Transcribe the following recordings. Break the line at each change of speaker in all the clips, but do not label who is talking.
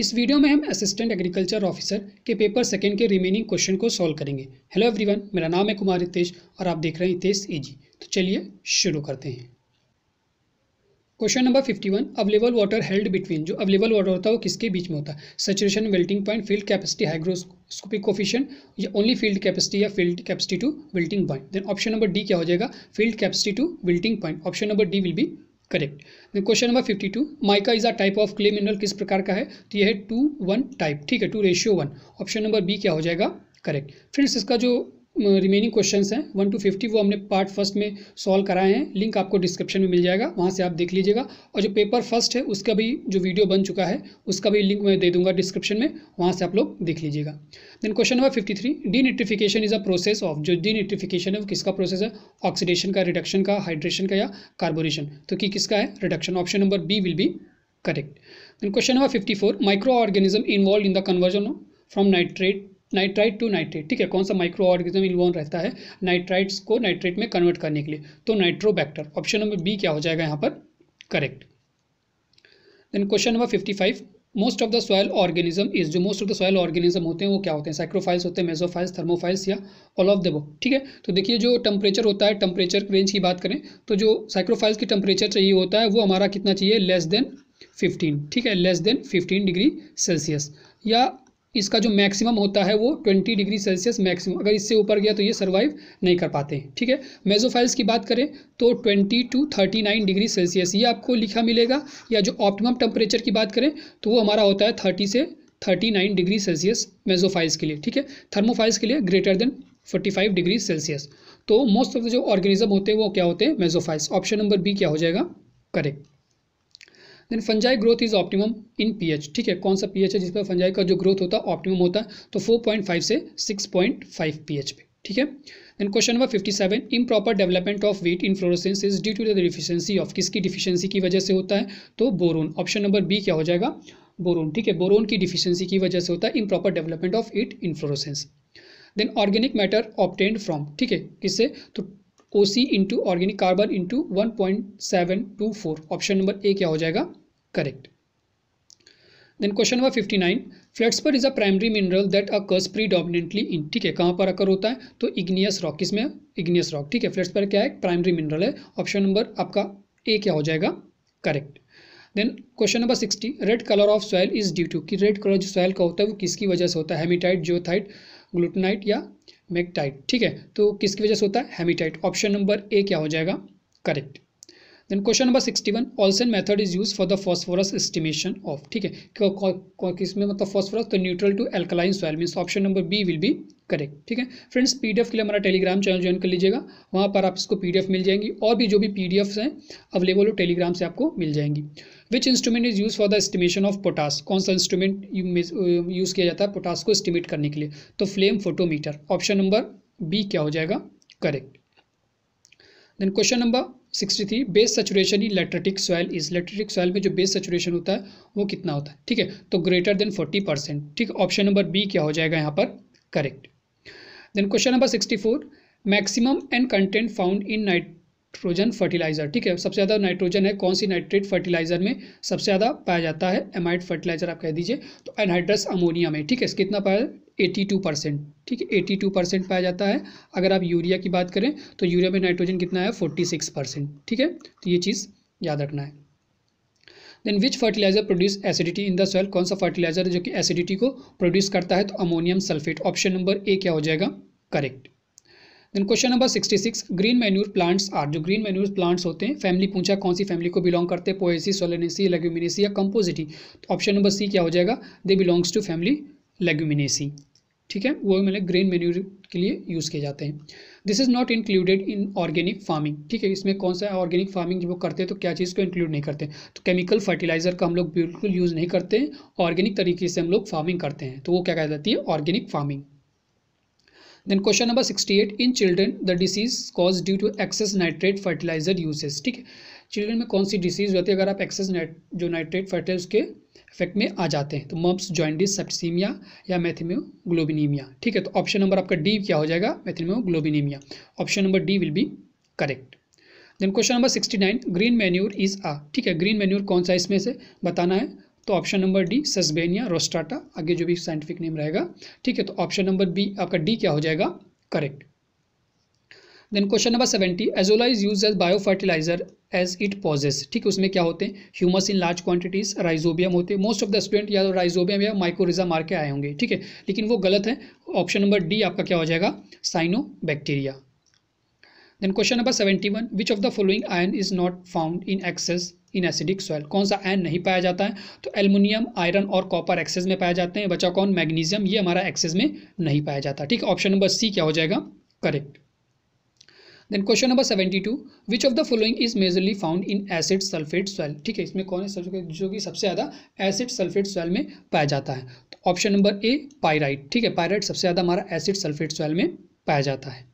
इस वीडियो में हम असिस्टेंट एग्रीकल्चर ऑफिसर के पेपर सेकंड के रिमेनिंग क्वेश्चन को सॉल्व करेंगे हेलो एवरीवन मेरा नाम है कुमार हितेश और आप देख रहे हैं हितेश एजी तो चलिए शुरू करते हैं question number 51 available water held between जो अवेलेबल वाटर होता है वो किसके बीच में होता है saturation wilting point field capacity hygroscopic coefficient या ओनली फील्ड कैपेसिटी या field capacity to wilting point then option number D क्या हो जाएगा field capacity to wilting point option number D will be correct question number fifty two mica is a type of clay mineral किस प्रकार का है तो यह है टू वन टाइप ठीक है two ratio one option number B क्या हो जाएगा करेक्ट फ्रेंड्स इसका जो रिमेनिंग क्वेश्चंस हैं वन टू फिफ्टी वो हमने पार्ट फर्स्ट में सॉल्व कराए हैं लिंक आपको डिस्क्रिप्शन में मिल जाएगा वहाँ से आप देख लीजिएगा और जो पेपर फर्स्ट है उसका भी जो वीडियो बन चुका है उसका भी लिंक मैं दे दूंगा डिस्क्रिप्शन में वहाँ से आप लोग देख लीजिएगा then question number fifty three denitrification is a process of जो डीनिट्रीफिकेशन है वो किसका प्रोसेस है ऑक्सीडेशन का रिडक्शन का हाइड्रेशन का या कार्बोनेशन तो कि किसका है reduction option number B will be correct then question number fifty four microorganism involve in the conversion from nitrate nitrite to nitrate ठीक है कौन सा माइक्रो ऑर्गेजम इन्वॉल्व रहता है नाइट्राइट्स को नाइट्रेट में कन्वर्ट करने के लिए तो नाइट्रोबैक्टर ऑप्शन नंबर बी क्या हो जाएगा यहाँ पर correct then question number fifty five most of the soil organism is जो most of the soil organism होते हैं वो क्या होते हैं साइक्रोफाइल्स होते हैं मेजोफाइल्स थर्मोफाइल्स या ऑल ऑफ द बुक ठीक है तो देखिए जो टेम्परेचर होता है टेम्परेचर रेंज की बात करें तो जो साइक्रोफाइल्स की टेम्परेचर चाहिए होता है वो हमारा कितना चाहिए लेस देन फिफ्टीन ठीक है less than fifteen degree Celsius या इसका जो मैक्सिमम होता है वो 20 डिग्री सेल्सियस मैक्सिमम अगर इससे ऊपर गया तो ये सर्वाइव नहीं कर पाते हैं ठीक है मेजोफाइल्स की बात करें तो 20 टू 39 डिग्री सेल्सियस ये आपको लिखा मिलेगा या जो ऑप्टिमम टेम्परेचर की बात करें तो वो हमारा होता है 30 से 39 डिग्री सेल्सियस मेजोफाइल्स के लिए ठीक है थर्मोफाइल्स के लिए greater than forty degree Celsius तो मोस्ट ऑफ द जो ऑर्गेनिज्म होते हैं वो क्या होते हैं मेजोफाइल्स ऑप्शन नंबर बी क्या हो जाएगा correct then fungi growth is optimum in pH ठीक है कौन सा पीएच है जिस पर फंजाई का जो ग्रोथ होता है ऑप्टिमम होता है तो 4.5 से 6.5 पीएच पे ठीक है then question number 57 improper development of wheat inflorescence is due to the deficiency of किसकी डिफिशियंसी की वजह से होता है तो बोरोन ऑप्शन नंबर बी क्या हो जाएगा बोरोन ठीक है बोरोन की डिफिशियंसी की वजह से होता है improper development of wheat inflorescence then organic matter obtained from ठीक है किससे तो O C into organic carbon into one point seven two four option number A क्या हो जाएगा correct then question number fifty nine feldspar is a primary mineral that occurs predominantly in ठीक है कहाँ पर अकर होता है तो इग्नियस रॉक इसमें इग्नियस रॉक ठीक है फ्लेट्सपर क्या है प्राइमरी मिनरल है ऑप्शन नंबर आपका ए क्या हो जाएगा correct then question number sixty red colour of soil is due to कि रेड कलर जो सॉइल का होता है वो किसकी वजह से होता है हेमिटाइट जियोथाइट ग्लूटनाइट या मेगटाइट ठीक है तो किसकी वजह से होता है हेमिटाइट ऑप्शन नंबर ए क्या हो जाएगा correct then question number sixty one Olsen method is use for the phosphorus estimation of ठीक है किसमें मतलब फॉस्फोरस तो neutral to alkaline soil mean option number B will be correct ठीक है फ्रेंड्स पीडीएफ के लिए हमारा टेलीग्राम चैनल ज्वाइन कर लीजिएगा वहाँ पर आप इसको पीडीएफ मिल जाएंगी और भी जो भी पी हैं अवेलेबल हो टेलीग्राम से आपको मिल जाएंगी which instrument is use for the estimation of potash कौन सा इंस्ट्रूमेंट यूज़ uh, किया जाता है पोटास को एस्टिमेट करने के लिए तो flame photometer option number B क्या हो जाएगा correct then question number sixty three base saturation in lateritic soil is lateritic soil में जो बेस सेचुरेशन होता है वो कितना होता है ठीक है तो ग्रेटर देन फोर्टी परसेंट ठीक है ऑप्शन नंबर बी क्या हो जाएगा यहाँ पर correct then question number sixty four maximum and content found in nit nitrogen fertiliser ठीक है सबसे ज़्यादा नाइट्रोजन है कौन सी नाइट्रेट फर्टिलाइजर में सबसे ज़्यादा पाया जाता है एमाइड फर्टिलाइजर आप कह दीजिए तो एनहाइड्रस अमोनिया में ठीक है कितना पाया एटी टू परसेंट ठीक है एटी टू परसेंट पाया जाता है अगर आप यूरिया की बात करें तो यूरिया में नाइट्रोजन कितना है फोर्टी सिक्स परसेंट ठीक है तो ये चीज़ याद रखना है then which fertiliser produce acidity in the soil कौन सा फर्टिलाइजर जो कि एसिडिटी को प्रोड्यूस करता है तो ammonium sulphate option number A क्या हो जाएगा correct then question number 66 green manure plants are जो ग्रीन मैन्यूर प्लांट्स होते हैं फैमिली पूछा कौन सी फैमिली को बिलोंग करते हैं पोएसी सोलेनेसी लेग्यूमिनेसी या कंपोजिटी तो ऑप्शन नंबर सी क्या हो जाएगा they belongs to family Leguminaceae ठीक है वो मैंने ग्रीन मैन्यूर के लिए यूज़ किए जाते हैं this is not included in organic farming ठीक है इसमें कौन सा ऑर्गेनिक फार्मिंग जो करते हैं तो क्या चीज़ को इंक्लूड नहीं करते तो केमिकल फर्टिलाइज़र का हम लोग बिल्कुल यूज़ नहीं करते ऑर्गेनिक तरीके से हम लोग फार्मिंग करते हैं तो वो क्या कह जाती है organic farming then question number sixty eight in children the disease cause due to excess nitrate fertiliser usages ठीक है चिल्ड्रेन में कौन सी डिसीज होती है अगर आप एक्सेस नाइट जो नाइट्रेट फर्टिलाइज के इफेक्ट में आ जाते हैं तो मम्स जॉइंडिस सेप्सीमिया या मैथेमियोग्लोबिनीमिया ठीक है तो ऑप्शन नंबर आपका डी क्या हो जाएगा methaemoglobinaemia option number D will be correct then question number sixty nine green manure is a ठीक है ग्रीन मेन्यूर कौन सा इसमें से बताना है तो option number D Sesbania rostrata आगे जो भी साइंटिफिक नेम रहेगा ठीक है तो ऑप्शन नंबर बी आपका डी क्या हो जाएगा correct then question number seventy azolla is use as bio fertilizer as it possess ठीक है उसमें क्या होते हैं humus in large quantities rhizobium होते हैं मोस्ट ऑफ द स्टूडेंट या तो राइजोबियम या माइक्रोरिजा मार के आए होंगे ठीक है लेकिन वो गलत है ऑप्शन नंबर डी आपका क्या हो जाएगा cyanobacteria then question number seventy one which of the following ion is not found in excess in acidic soil कौन सा एन नहीं पाया जाता है तो एल्युमिनियम आयरन और कॉपर एक्सेस में पाया जाते हैं बचा कौन मैग्नीशियम ये हमारा एक्सेस में नहीं पाया जाता ठीक ऑप्शन नंबर सी क्या हो जाएगा correct then question number seventy two which of the following is majorly found in acid sulphate soil ठीक है इसमें कौन है सब जो कि सबसे ज़्यादा एसिड सल्फेट सॉइल में पाया जाता है ऑप्शन नंबर ए पायराइट ठीक है पायराइट सबसे ज़्यादा हमारा एसिड सल्फेट सॉइल में पाया जाता है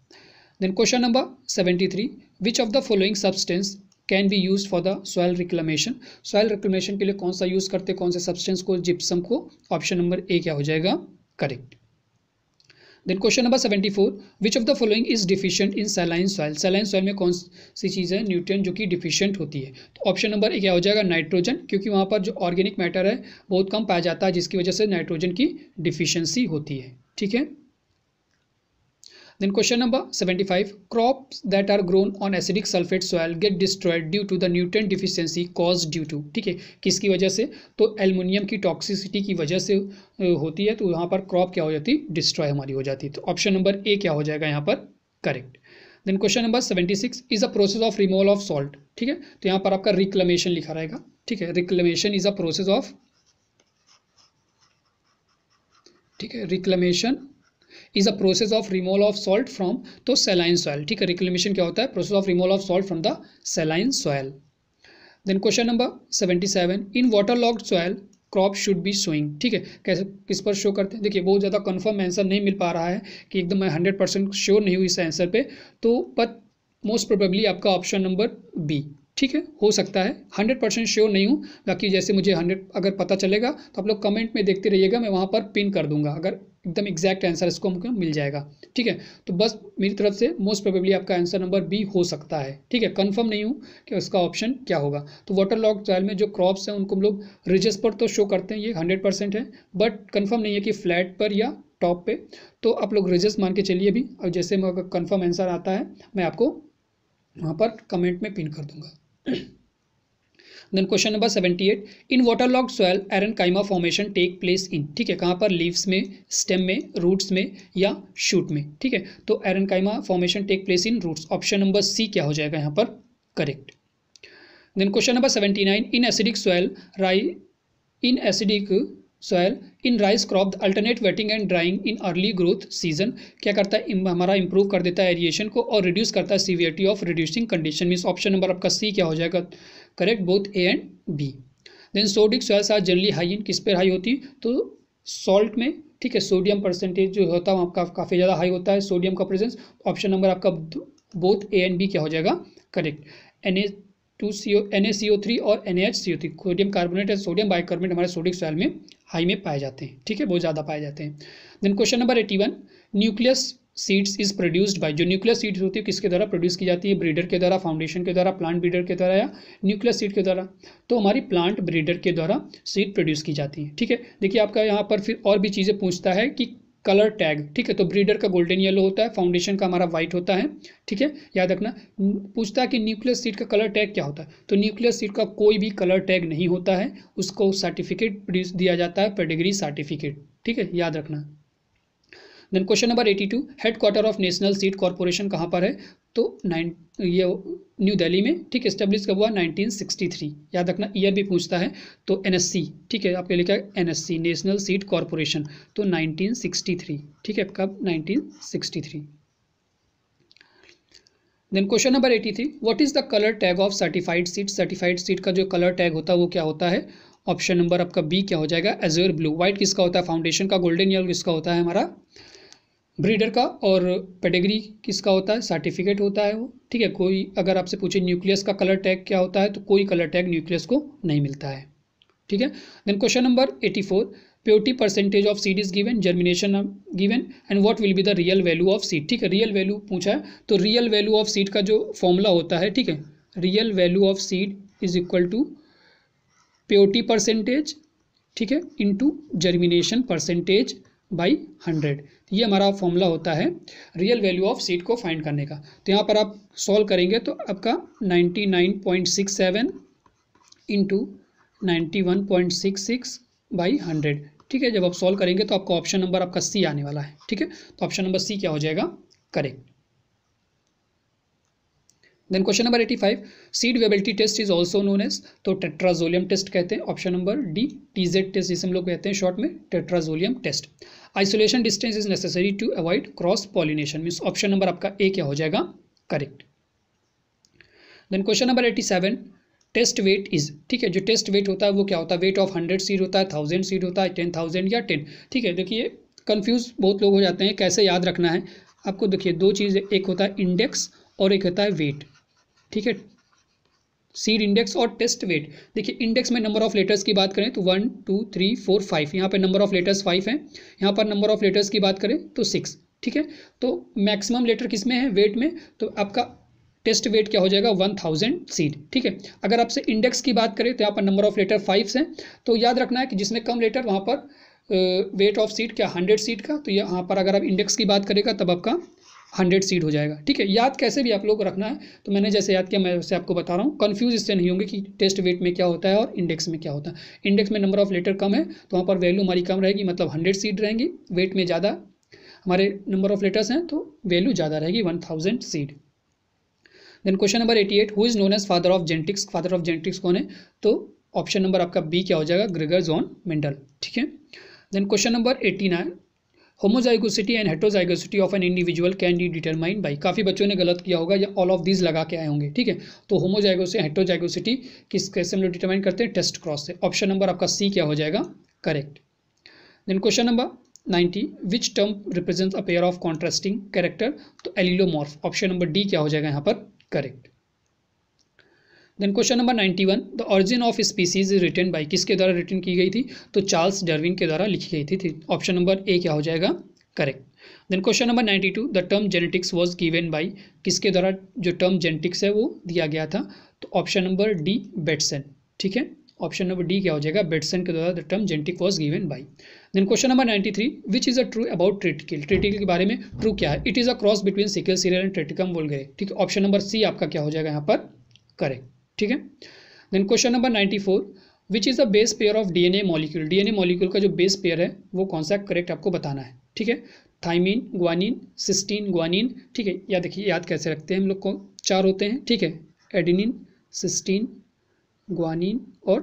then question number seventy three which of the following substance can be use for the soil reclamation soil reclamation के लिए कौन सा यूज़ करते कौन से सब्सटेंस को जिप्सम को ऑप्शन नंबर ए क्या हो जाएगा correct then question number seventy four which of the following is deficient in saline soil saline soil में कौन सी चीज़ है न्यूट्रिएंट जो कि डिफिशियंट होती है तो ऑप्शन नंबर ए क्या हो जाएगा नाइट्रोजन क्योंकि वहाँ पर जो ऑर्गेनिक मैटर है बहुत कम पाया जाता है जिसकी वजह से नाइट्रोजन की डिफिशियंसी होती है ठीक है Then question number 75. Crops that are grown on acidic sulfate soil get destroyed due to the nutrient deficiency caused due to ठीक है किसकी वजह से तो एल्युमिनियम की टॉक्सिसिटी की वजह से होती है तो यहाँ पर क्रॉप क्या हो जाती डिस्ट्रॉय हमारी हो जाती तो ऑप्शन नंबर ए क्या हो जाएगा यहाँ पर correct then question number seventy six is a process of removal of salt ठीक है तो यहाँ पर आपका रिक्लेमेशन लिखा रहेगा ठीक है reclamation is a process of ठीक है reclamation is a process of removal of salt from तो सेलाइन सॉयल ठीक है रिक्लेमेशन क्या होता है process of removal of salt from the saline soil then question number seventy seven in water logged soil crop should be sowing ठीक है कैसे किस पर शो करते हैं देखिए बहुत ज़्यादा कन्फर्म आंसर नहीं मिल पा रहा है कि एकदम मैं हंड्रेड परसेंट श्योर नहीं हुई इस आंसर पे तो बट मोस्ट प्रोबेबली आपका ऑप्शन नंबर बी ठीक है हो सकता है हंड्रेड परसेंट श्योर नहीं हूँ बाकी जैसे मुझे हंड्रेड अगर पता चलेगा तो आप लोग कमेंट में देखते रहिएगा मैं वहाँ पर पिन कर दूंगा अगर एकदम एग्जैक्ट आंसर इसको हमको मिल जाएगा ठीक है तो बस मेरी तरफ से मोस्ट प्रोबेबली आपका आंसर नंबर बी हो सकता है ठीक है कन्फर्म नहीं हूँ कि उसका ऑप्शन क्या होगा तो वाटर लॉक ट्रायल में जो क्रॉप्स हैं उनको हम लोग रिजस पर तो शो करते हैं ये हंड्रेड परसेंट है बट कन्फर्म नहीं है कि फ्लैट पर या टॉप पर तो आप लोग रिजस मान के चलिए भी और जैसे अगर कन्फर्म आंसर आता है मैं आपको वहाँ पर कमेंट में पिन कर दूंगा then question number seventy eight in water logged soil aerenchyma formation take place in ठीक है कहाँ पर लीव्स में स्टेम में रूट्स में या शूट में ठीक है तो aerenchyma formation take place in roots option number C क्या हो जाएगा यहाँ पर correct then question number seventy nine in acidic soil rice in acidic soil in rice crop alternate wetting and drying in early growth season क्या करता है हमारा improve कर देता है एरिएशन को और रिड्यूस करता है severity of reducing condition means option number आपका सी क्या हो जाएगा correct both A and B then sodic soils are generally high in किस पर हाई होती तो सॉल्ट में ठीक है सोडियम परसेंटेज जो होता है आपका काफ़ी ज़्यादा हाई होता है सोडियम का प्रेजेंस ऑप्शन नंबर आपका बोथ ए एंड बी क्या हो जाएगा correct N A two C O N A C O three और N A H C O three sodium carbonate and sodium bicarbonate हमारे sodic soil में high में पाए जाते हैं ठीक है बहुत ज़्यादा पाए जाते हैं then question number eighty one nucleus seeds is produced by जो न्यूक्लियस सीड्स होती है किसके द्वारा प्रोड्यूस की जाती है ब्रीडर के द्वारा फाउंडेशन के द्वारा प्लांट ब्रीडर के द्वारा या न्यूक्लियस सीड के द्वारा तो हमारी प्लांट ब्रीडर के द्वारा सीड प्रोड्यूस की जाती है ठीक है देखिए आपका यहाँ पर फिर और भी चीज़ें पूछता है कि कलर टैग ठीक है तो ब्रीडर का गोल्डन येलो होता है फाउंडेशन का हमारा व्हाइट होता है ठीक है याद रखना पूछता है कि न्यूक्लियस सीट का कलर टैग क्या होता है तो न्यूक्लियस सीट का कोई भी कलर टैग नहीं होता है उसको सर्टिफिकेट प्रोड्यूस दिया जाता है पेडिग्री सर्टिफिकेट ठीक है याद रखना then question number eighty two headquarter of national seed corporation कहाँ पर है तो नाइन ये न्यू दिल्ली में ठीक है स्टेब्लिश कब हुआ 1963 याद रखना ईयर भी पूछता है तो एनएससी ठीक है आपके लिखा है एनएससी नेशनल सीट कॉरपोरेशन तो 1963 ठीक है कब 1963 then question number eighty three what is the colour tag of certified seed certified seed का जो कलर टैग होता है वो क्या होता है ऑप्शन नंबर आपका बी क्या हो जाएगा एजोर ब्लू व्हाइट किसका होता है फाउंडेशन का गोल्डन येलो किसका होता है हमारा ब्रीडर का और पेडिग्री किसका होता है सर्टिफिकेट होता है वो ठीक है कोई अगर आपसे पूछे न्यूक्लियस का कलर टैग क्या होता है तो कोई कलर टैग न्यूक्लियस को नहीं मिलता है ठीक है then question number eighty four purity percentage of seed is given germination given and what will be the real value of seed ठीक है रियल वैल्यू पूछा है तो रियल वैल्यू ऑफ सीड का जो फॉर्मूला होता है ठीक है real value of seed is equal to purity percentage ठीक है into germination percentage by hundred तो ये हमारा फॉर्मूला होता है रियल वैल्यू ऑफ सीट को फाइंड करने का तो यहाँ पर आप सॉल्व करेंगे तो आपका ninety nine point six seven into ninety one point six six by hundred ठीक है जब आप सॉल्व करेंगे तो आपका ऑप्शन नंबर आपका सी आने वाला है ठीक है तो ऑप्शन नंबर सी क्या हो जाएगा correct then question number eighty five seed viability test is also known as तो टेट्राजोलियम टेस्ट कहते हैं option number D TZ test जिसे हम लोग कहते हैं शॉर्ट में tetrazolium test isolation distance is necessary to avoid cross pollination means option number आपका ए क्या हो जाएगा correct then question number eighty seven test weight is ठीक है जो टेस्ट वेट होता है वो क्या होता है वेट ऑफ हंड्रेड सीड होता है थाउजेंड सीड होता है टेन थाउजेंड या टेन ठीक है देखिए कन्फ्यूज बहुत लोग हो जाते हैं कैसे याद रखना है आपको देखिए दो चीज़ एक होता है इंडेक्स और एक होता है वेट ठीक है सीड इंडेक्स और टेस्ट वेट देखिए इंडेक्स में नंबर ऑफ लेटर्स की बात करें तो one two three four five यहाँ पर नंबर ऑफ लेटर्स फाइव है यहाँ पर नंबर ऑफ लेटर्स की बात करें तो सिक्स ठीक है तो मैक्सिमम लेटर किस में है वेट में तो आपका टेस्ट वेट क्या हो जाएगा वन थाउजेंड सीट ठीक है अगर आपसे इंडेक्स की बात करें तो यहाँ पर नंबर ऑफ लेटर फाइव हैं तो याद रखना है कि जिसमें कम लेटर वहाँ पर वेट ऑफ सीट क्या हंड्रेड सीट का तो यहाँ पर अगर आप इंडेक्स की बात करेगा तब आपका हंड्रेड सीट हो जाएगा ठीक है याद कैसे भी आप लोग को रखना है तो मैंने जैसे याद किया मैं वैसे आपको बता रहा हूँ कन्फ्यूज इससे नहीं होंगे कि टेस्ट वेट में क्या होता है और इंडेक्स में क्या होता है इंडेक्स में नंबर ऑफ लेटर कम है तो वहाँ पर वैल्यू हमारी कम रहेगी मतलब हंड्रेड सीट रहेंगी वेट में ज़्यादा हमारे नंबर ऑफ लेटर्स हैं तो वैल्यू ज़्यादा रहेगी one thousand seed then question number eighty eight who is known as father of genetics father of genetics कौन है तो ऑप्शन नंबर आपका बी क्या हो जाएगा ग्रेगर जॉन मेंडल ठीक है then question number eighty nine homozygosity and heterozygosity of an individual can be determine by काफ़ी बच्चों ने गलत किया होगा या ऑल ऑफ दीज लगा के आए होंगे ठीक है तो होमोजाइगो हेटोजाइगोसिटी किस कैसे हम लोग डिटरमाइन करते हैं टेस्ट क्रॉस से ऑप्शन नंबर आपका सी क्या हो जाएगा correct then question number ninety which term represent a pair of contrasting character तो एलिलोमॉर्फ ऑप्शन नंबर डी क्या हो जाएगा यहाँ पर correct then question number 91 the origin of species is written by किसके द्वारा रिटर्न की गई थी तो चार्ल्स डरविन के द्वारा लिखी गई थी ऑप्शन नंबर ए क्या हो जाएगा correct then question number 92 the term genetics was given by किसके द्वारा जो टर्म जेनेटिक्स है वो दिया गया था तो ऑप्शन नंबर डी बेटसन ठीक है ऑप्शन नंबर डी क्या हो जाएगा बेटसन के द्वारा the term genetic was given by then question number 93 which is a true about triticale triticale के बारे में ट्रू क्या है it is a cross between secale cereal and triticum बोल गए ठीक है ऑप्शन नंबर सी आपका क्या हो जाएगा यहाँ पर करेक्ट ठीक है then question number ninety four which is the base pair of DNA molecule DNA molecule का जो बेस पेयर है वो कौन सा करेक्ट आपको बताना है ठीक है थाइमिन ग्वानिन सिस्टीन ग्वानिन ठीक है या देखिए याद कैसे रखते हैं हम लोग को चार होते हैं ठीक है एडिनिन सिस्टीन ग्वानिन और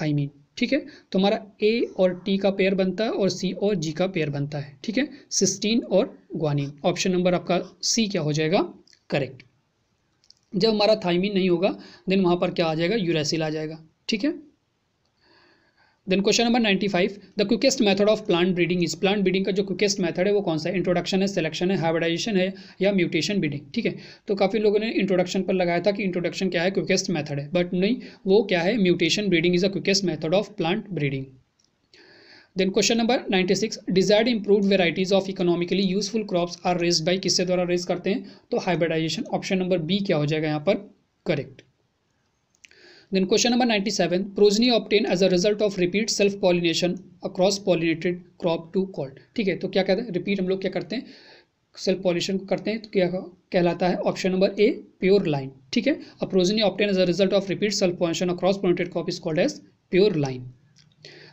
थाइमिन ठीक है तो हमारा ए और टी का पेयर बनता है और सी और जी का पेयर बनता है ठीक है सिस्टीन और ग्वानिन ऑप्शन नंबर आपका सी क्या हो जाएगा करेक्ट जब हमारा थाइमिन नहीं होगा देन वहाँ पर क्या आ जाएगा यूरेसिल आ जाएगा ठीक है then question number five the quickest method of plant breeding इस प्लांट ब्रीडिंग का जो क्विकेस्ट मेथड है वो कौन सा है इंट्रोडक्शन है सिलेक्शन है हाइब्रिडाइजेशन है या म्यूटेशन ब्रीडिंग ठीक है तो काफ़ी लोगों ने इंट्रोडक्शन पर लगाया था कि इंट्रोडक्शन क्या है क्विकेस्ट मेथड है बट नहीं वो क्या है mutation breeding is a quickest method of plant breeding then question number 96 desired improved varieties of economically useful crops are raise by किससे द्वारा रेज करते हैं तो हाइब्रिडाइजेशन ऑप्शन नंबर बी क्या हो जाएगा यहाँ पर correct then question number 97 progeny obtain as a result of repeat self pollination across pollinated crop to called ठीक है तो क्या कहते हैं रिपीट हम लोग क्या करते हैं सेल्फ पॉल्यूशन करते हैं तो क्या कहलाता है option number A pure line ठीक है a progeny obtain as a result of repeat self pollution across pollinated crop is called as pure line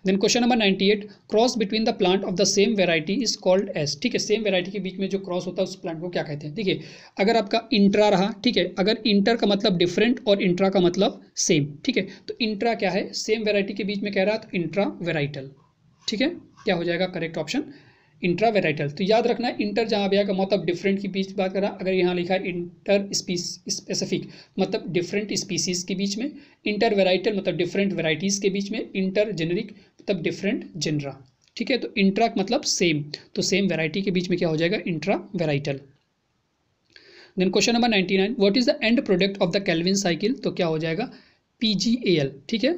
then question number 98 cross between the plant of the same variety is called as ठीक है same variety के बीच में जो cross होता है उस plant को क्या कहते हैं ठीक है अगर आपका इंट्रा रहा ठीक है अगर इंटर का मतलब डिफरेंट और इंट्रा का मतलब सेम ठीक है तो इंट्रा क्या है सेम वेराइटी के बीच में कह रहा है तो इंट्रा वेराइटल ठीक है क्या हो जाएगा करेक्ट ऑप्शन इंट्रा वेराइटल तो याद रखना इंटर जहाँ भी आएगा मतलब डिफरेंट के बीच बात कर रहा अगर यहाँ लिखा है इंटर स्पेसिफिक मतलब डिफरेंट स्पीसीज के बीच में इंटर वेराइटल मतलब डिफरेंट वेराइटीज़ के बीच में इंटर जेनरिक मतलब डिफरेंट जेनरा ठीक है तो इंट्रा मतलब सेम तो सेम वेराइटी के बीच में क्या हो जाएगा intra varietal then question number ninety nine what is the end product of the Calvin cycle तो क्या हो जाएगा पी ठीक है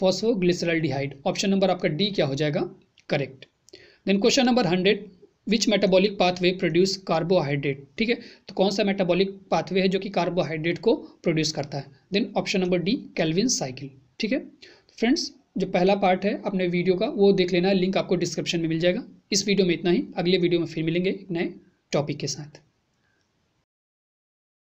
फॉस्फोग्लिसरल डिहाइड ऑप्शन नंबर आपका डी क्या हो जाएगा correct then question number hundred which metabolic pathway produce carbohydrate ठीक है तो कौन सा मेटाबॉलिक पाथवे है जो कि कार्बोहाइड्रेट को प्रोड्यूस करता है then option number D Calvin cycle ठीक है फ्रेंड्स जो पहला पार्ट है अपने वीडियो का वो देख लेना लिंक आपको डिस्क्रिप्शन में मिल जाएगा इस वीडियो में इतना ही अगले वीडियो में फिर मिलेंगे नए टॉपिक के साथ